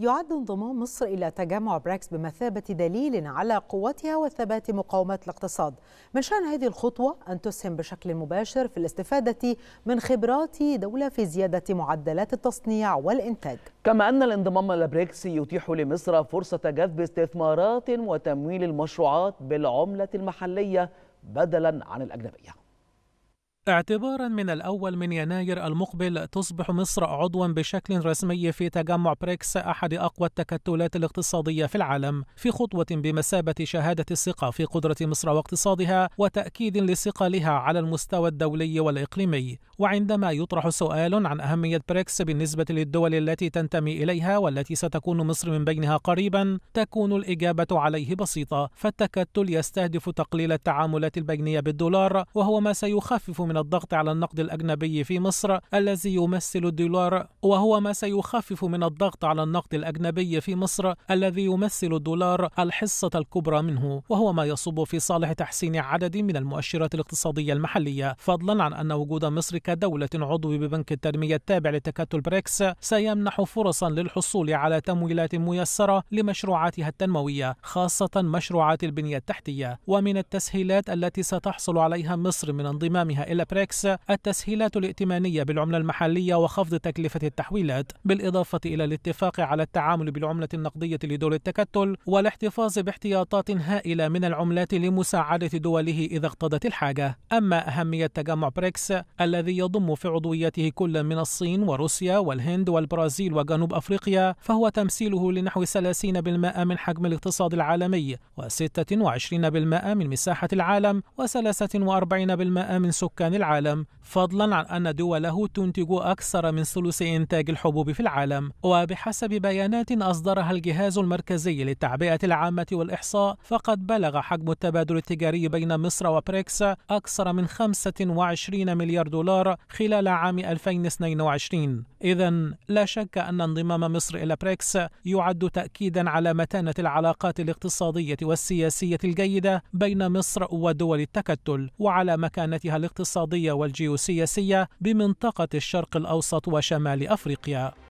يعد انضمام مصر إلى تجمع بريكس بمثابة دليل على قوتها وثبات مقاومة الاقتصاد من شأن هذه الخطوة أن تسهم بشكل مباشر في الاستفادة من خبرات دولة في زيادة معدلات التصنيع والإنتاج كما أن الانضمام إلى بريكس يتيح لمصر فرصة جذب استثمارات وتمويل المشروعات بالعملة المحلية بدلا عن الأجنبية اعتبارا من الأول من يناير المقبل تصبح مصر عضوا بشكل رسمي في تجمع بريكس أحد أقوى التكتلات الاقتصادية في العالم في خطوة بمثابة شهادة الثقة في قدرة مصر واقتصادها وتأكيد لثقلها على المستوى الدولي والإقليمي وعندما يطرح سؤال عن أهمية بريكس بالنسبة للدول التي تنتمي إليها والتي ستكون مصر من بينها قريبا تكون الإجابة عليه بسيطة فالتكتل يستهدف تقليل التعاملات البينية بالدولار وهو ما سيخفف من الضغط على النقد الأجنبي في مصر الذي يمثل الدولار وهو ما سيخفف من الضغط على النقد الأجنبي في مصر الذي يمثل الدولار الحصة الكبرى منه وهو ما يصب في صالح تحسين عدد من المؤشرات الاقتصادية المحلية فضلا عن أن وجود مصر كدولة عضو ببنك التنمية التابع لتكتل بريكس سيمنح فرصا للحصول على تمويلات ميسرة لمشروعاتها التنموية خاصة مشروعات البنية التحتية ومن التسهيلات التي ستحصل عليها مصر من انضمامها إلى بريكس التسهيلات الائتمانية بالعملة المحلية وخفض تكلفة التحويلات بالإضافة إلى الاتفاق على التعامل بالعملة النقدية لدول التكتل والاحتفاظ باحتياطات هائلة من العملات لمساعدة دوله إذا اقتضت الحاجة أما أهمية تجمع بريكس الذي يضم في عضويته كل من الصين وروسيا والهند والبرازيل وجنوب أفريقيا فهو تمثيله لنحو 30% من حجم الاقتصاد العالمي و26% من مساحة العالم و43% من سكان سكان العالم فضلا عن أن دوله تنتج أكثر من ثلث إنتاج الحبوب في العالم وبحسب بيانات أصدرها الجهاز المركزي للتعبئة العامة والإحصاء فقد بلغ حجم التبادل التجاري بين مصر وبريكس أكثر من 25 مليار دولار خلال عام 2022 إذا لا شك أن انضمام مصر إلى بريكس يعد تأكيدا على متانة العلاقات الاقتصادية والسياسية الجيدة بين مصر ودول التكتل وعلى مكانتها الاقتصادية الاقتصادية والجيوسياسية بمنطقة الشرق الأوسط وشمال أفريقيا